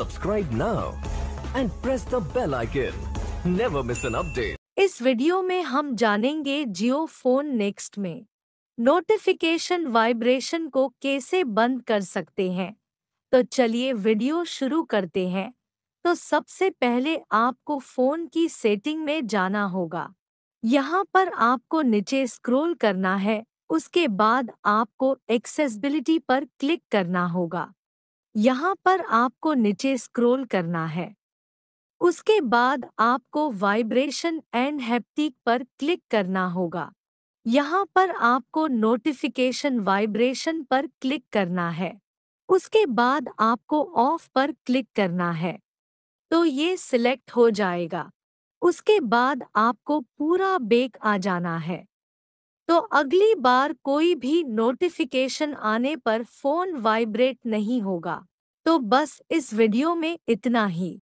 Subscribe now and press the bell icon. Never miss an update. इस video में हम जानेंगे जियो फोन नेक्स्ट में नोटिफिकेशन वाइब्रेशन को कैसे बंद कर सकते हैं तो चलिए वीडियो शुरू करते हैं तो सबसे पहले आपको फोन की सेटिंग में जाना होगा यहाँ पर आपको नीचे स्क्रॉल करना है उसके बाद आपको एक्सेसिबिलिटी पर क्लिक करना होगा यहाँ पर आपको नीचे स्क्रॉल करना है उसके बाद आपको वाइब्रेशन एंड हैप्टिक पर क्लिक करना होगा यहाँ पर आपको नोटिफिकेशन वाइब्रेशन पर क्लिक करना है उसके बाद आपको ऑफ पर क्लिक करना है तो ये सिलेक्ट हो जाएगा उसके बाद आपको पूरा बेक आ जाना है तो अगली बार कोई भी नोटिफिकेशन आने पर फोन वाइब्रेट नहीं होगा तो बस इस वीडियो में इतना ही